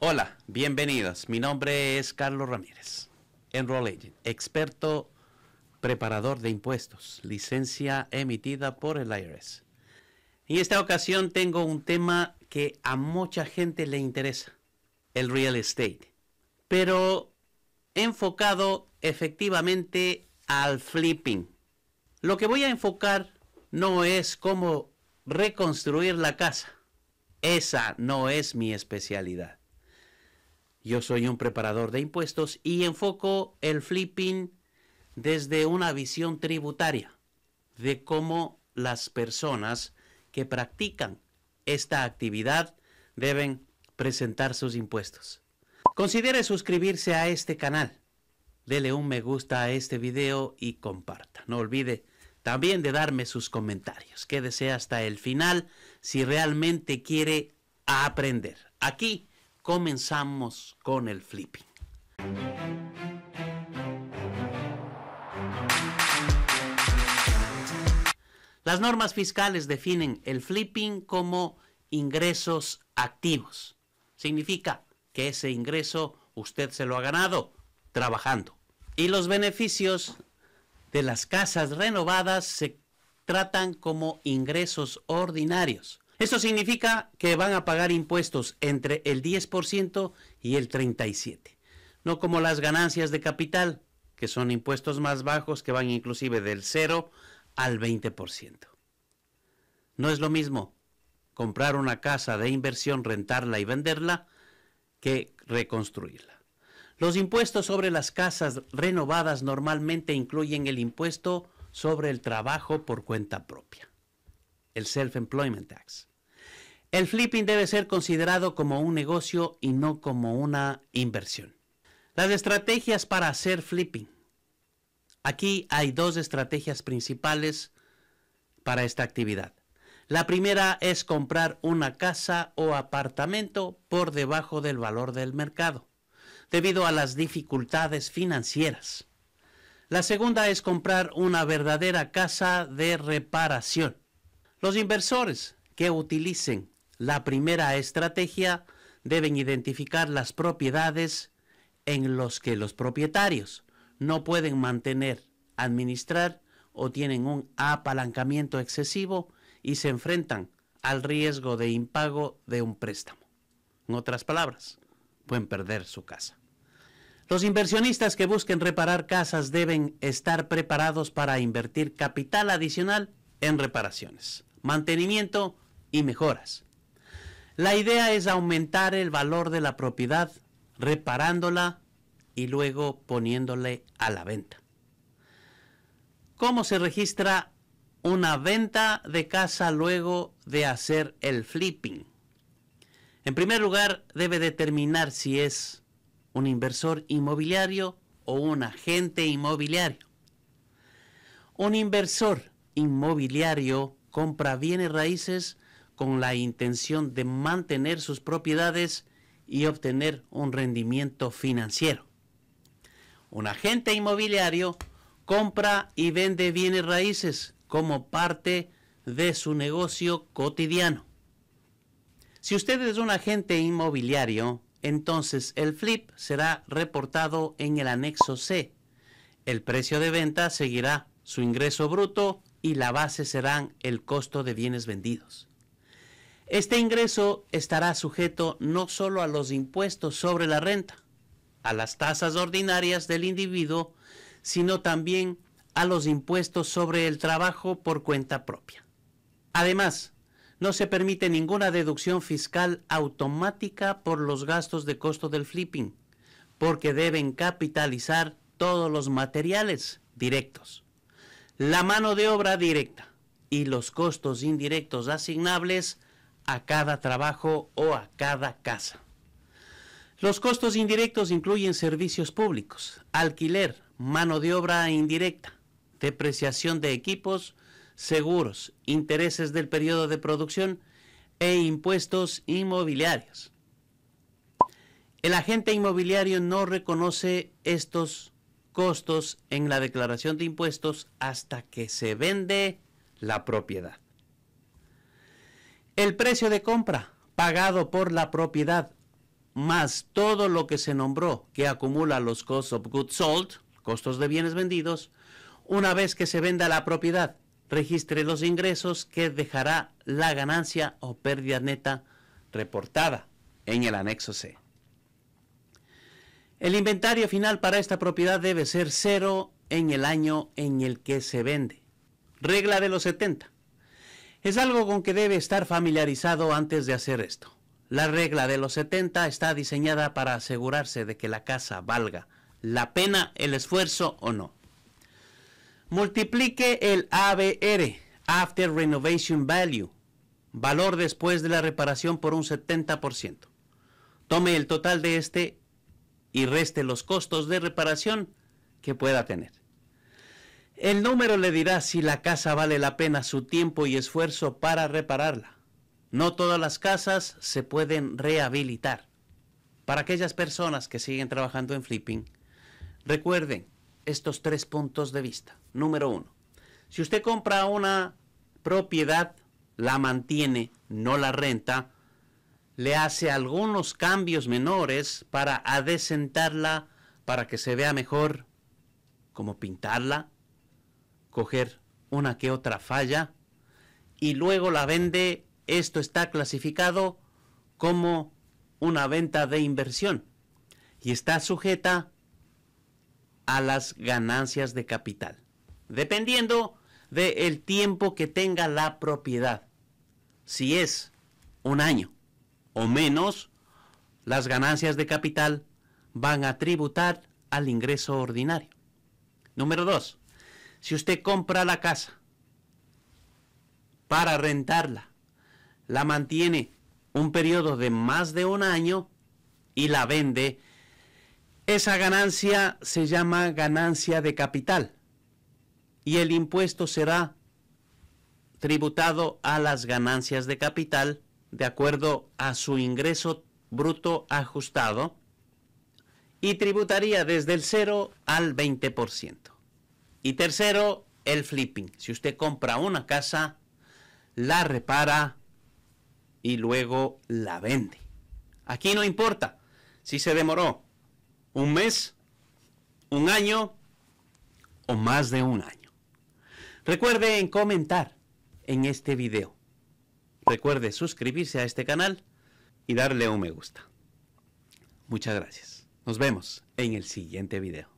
Hola, bienvenidos. Mi nombre es Carlos Ramírez, Enroll Agent, experto preparador de impuestos, licencia emitida por el IRS. En esta ocasión tengo un tema que a mucha gente le interesa, el real estate, pero enfocado efectivamente al flipping. Lo que voy a enfocar no es cómo reconstruir la casa. Esa no es mi especialidad yo soy un preparador de impuestos y enfoco el flipping desde una visión tributaria de cómo las personas que practican esta actividad deben presentar sus impuestos. Considere suscribirse a este canal. Dele un me gusta a este video y comparta. No olvide también de darme sus comentarios. Quédese hasta el final si realmente quiere aprender. Aquí Comenzamos con el flipping. Las normas fiscales definen el flipping como ingresos activos. Significa que ese ingreso usted se lo ha ganado trabajando. Y los beneficios de las casas renovadas se tratan como ingresos ordinarios. Esto significa que van a pagar impuestos entre el 10% y el 37%, no como las ganancias de capital, que son impuestos más bajos que van inclusive del 0 al 20%. No es lo mismo comprar una casa de inversión, rentarla y venderla, que reconstruirla. Los impuestos sobre las casas renovadas normalmente incluyen el impuesto sobre el trabajo por cuenta propia el Self-Employment Tax. El flipping debe ser considerado como un negocio y no como una inversión. Las estrategias para hacer flipping. Aquí hay dos estrategias principales para esta actividad. La primera es comprar una casa o apartamento por debajo del valor del mercado, debido a las dificultades financieras. La segunda es comprar una verdadera casa de reparación los inversores que utilicen la primera estrategia deben identificar las propiedades en los que los propietarios no pueden mantener, administrar o tienen un apalancamiento excesivo y se enfrentan al riesgo de impago de un préstamo. En otras palabras, pueden perder su casa. Los inversionistas que busquen reparar casas deben estar preparados para invertir capital adicional en reparaciones mantenimiento y mejoras. La idea es aumentar el valor de la propiedad, reparándola y luego poniéndole a la venta. ¿Cómo se registra una venta de casa luego de hacer el flipping? En primer lugar, debe determinar si es un inversor inmobiliario o un agente inmobiliario. Un inversor inmobiliario compra bienes raíces con la intención de mantener sus propiedades y obtener un rendimiento financiero. Un agente inmobiliario compra y vende bienes raíces como parte de su negocio cotidiano. Si usted es un agente inmobiliario, entonces el flip será reportado en el anexo C. El precio de venta seguirá su ingreso bruto y la base serán el costo de bienes vendidos. Este ingreso estará sujeto no solo a los impuestos sobre la renta, a las tasas ordinarias del individuo, sino también a los impuestos sobre el trabajo por cuenta propia. Además, no se permite ninguna deducción fiscal automática por los gastos de costo del flipping, porque deben capitalizar todos los materiales directos la mano de obra directa y los costos indirectos asignables a cada trabajo o a cada casa. Los costos indirectos incluyen servicios públicos, alquiler, mano de obra indirecta, depreciación de equipos, seguros, intereses del periodo de producción e impuestos inmobiliarios. El agente inmobiliario no reconoce estos costos en la declaración de impuestos hasta que se vende la propiedad. El precio de compra pagado por la propiedad más todo lo que se nombró que acumula los costs of goods sold, costos de bienes vendidos, una vez que se venda la propiedad, registre los ingresos que dejará la ganancia o pérdida neta reportada en el anexo C. El inventario final para esta propiedad debe ser cero en el año en el que se vende. Regla de los 70. Es algo con que debe estar familiarizado antes de hacer esto. La regla de los 70 está diseñada para asegurarse de que la casa valga la pena, el esfuerzo o no. Multiplique el ABR, After Renovation Value, valor después de la reparación por un 70%. Tome el total de este y reste los costos de reparación que pueda tener. El número le dirá si la casa vale la pena su tiempo y esfuerzo para repararla. No todas las casas se pueden rehabilitar. Para aquellas personas que siguen trabajando en flipping, recuerden estos tres puntos de vista. Número uno, si usted compra una propiedad, la mantiene, no la renta, le hace algunos cambios menores para adecentarla, para que se vea mejor, como pintarla, coger una que otra falla, y luego la vende. Esto está clasificado como una venta de inversión y está sujeta a las ganancias de capital, dependiendo del tiempo que tenga la propiedad. Si es un año, o menos, las ganancias de capital van a tributar al ingreso ordinario. Número 2. Si usted compra la casa para rentarla, la mantiene un periodo de más de un año y la vende, esa ganancia se llama ganancia de capital y el impuesto será tributado a las ganancias de capital de acuerdo a su ingreso bruto ajustado y tributaría desde el 0 al 20%. Y tercero, el flipping. Si usted compra una casa, la repara y luego la vende. Aquí no importa si se demoró un mes, un año o más de un año. Recuerde en comentar en este video Recuerde suscribirse a este canal y darle un me gusta. Muchas gracias. Nos vemos en el siguiente video.